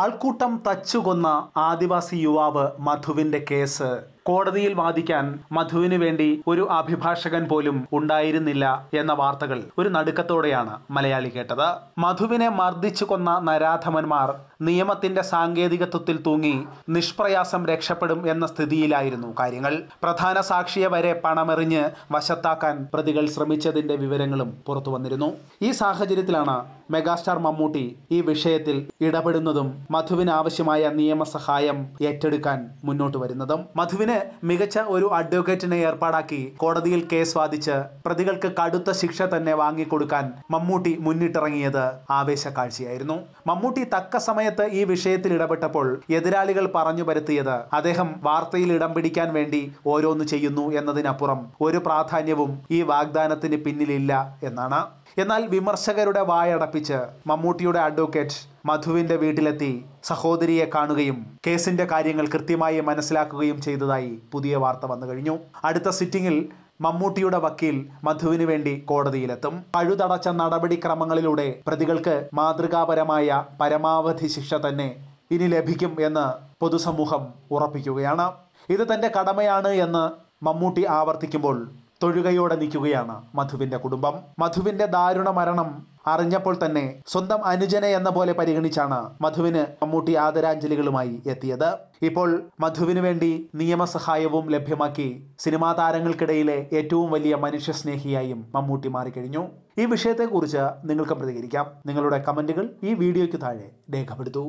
ആൾക്കൂട്ടം തച്ചുകൊന്ന ആദിവാസി യുവാവ് മധുവിന്റെ കേസ് കോടതിയിൽ വാദിക്കാൻ മധുവിന് വേണ്ടി ഒരു അഭിഭാഷകൻ പോലും ഉണ്ടായിരുന്നില്ല എന്ന വാർത്തകൾ ഒരു നടുക്കത്തോടെയാണ് മലയാളി കേട്ടത് മധുവിനെ മർദ്ദിച്ചു കൊന്ന നരാധമന്മാർ നിയമത്തിന്റെ സാങ്കേതികത്വത്തിൽ തൂങ്ങി നിഷ്പ്രയാസം രക്ഷപ്പെടും എന്ന സ്ഥിതിയിലായിരുന്നു കാര്യങ്ങൾ പ്രധാന സാക്ഷിയെ വരെ പണമെറിഞ്ഞ് വശത്താക്കാൻ പ്രതികൾ ശ്രമിച്ചതിന്റെ വിവരങ്ങളും പുറത്തു വന്നിരുന്നു ഈ സാഹചര്യത്തിലാണ് മെഗാസ്റ്റാർ മമ്മൂട്ടി ഈ വിഷയത്തിൽ ഇടപെടുന്നതും മധുവിന് ആവശ്യമായ നിയമസഹായം ഏറ്റെടുക്കാൻ മുന്നോട്ട് വരുന്നതും മധുവിനെ മികച്ച ഒരു അഡ്വക്കേറ്റിനെ ഏർപ്പാടാക്കി കോടതിയിൽ കേസ് വാദിച്ച് പ്രതികൾക്ക് കടുത്ത ശിക്ഷ തന്നെ വാങ്ങിക്കൊടുക്കാൻ മമ്മൂട്ടി മുന്നിട്ടിറങ്ങിയത് കാഴ്ചയായിരുന്നു മമ്മൂട്ടി തക്ക സമയത്ത് ഈ വിഷയത്തിൽ ഇടപെട്ടപ്പോൾ എതിരാളികൾ പറഞ്ഞു പരത്തിയത് അദ്ദേഹം വാർത്തയിൽ ഇടം പിടിക്കാൻ വേണ്ടി ഓരോന്ന് ചെയ്യുന്നു എന്നതിനപ്പുറം ഒരു പ്രാധാന്യവും ഈ വാഗ്ദാനത്തിന് പിന്നിലില്ല എന്നാണ് എന്നാൽ വിമർശകരുടെ വായടപ്പിച്ച് മമ്മൂട്ടിയുടെ അഡ്വക്കേറ്റ് മധുവിന്റെ വീട്ടിലെത്തി സഹോദരിയെ കാണുകയും കേസിന്റെ കാര്യങ്ങൾ കൃത്യമായി മനസ്സിലാക്കുകയും ചെയ്തതായി പുതിയ വാർത്ത വന്നു കഴിഞ്ഞു അടുത്ത സിറ്റിംഗിൽ മമ്മൂട്ടിയുടെ വക്കീൽ മധുവിനു വേണ്ടി കോടതിയിലെത്തും പഴുതടച്ച നടപടിക്രമങ്ങളിലൂടെ പ്രതികൾക്ക് മാതൃകാപരമായ പരമാവധി ശിക്ഷ തന്നെ ഇനി ലഭിക്കും എന്ന് പൊതുസമൂഹം ഉറപ്പിക്കുകയാണ് ഇത് തന്റെ കടമയാണ് എന്ന് മമ്മൂട്ടി ആവർത്തിക്കുമ്പോൾ തൊഴുകയോടെ നിൽക്കുകയാണ് മധുവിന്റെ കുടുംബം മധുവിന്റെ ദാരുണ മരണം അറിഞ്ഞപ്പോൾ തന്നെ സ്വന്തം അനുജനെ എന്ന പോലെ പരിഗണിച്ചാണ് മധുവിന് മമ്മൂട്ടി ആദരാഞ്ജലികളുമായി എത്തിയത് ഇപ്പോൾ മധുവിന് വേണ്ടി നിയമസഹായവും ലഭ്യമാക്കി സിനിമാ താരങ്ങൾക്കിടയിലെ ഏറ്റവും വലിയ മനുഷ്യസ്നേഹിയായും മമ്മൂട്ടി മാറിക്കഴിഞ്ഞു ഈ വിഷയത്തെക്കുറിച്ച് നിങ്ങൾക്ക് പ്രതികരിക്കാം നിങ്ങളുടെ കമന്റുകൾ ഈ വീഡിയോയ്ക്ക് താഴെ രേഖപ്പെടുത്തൂ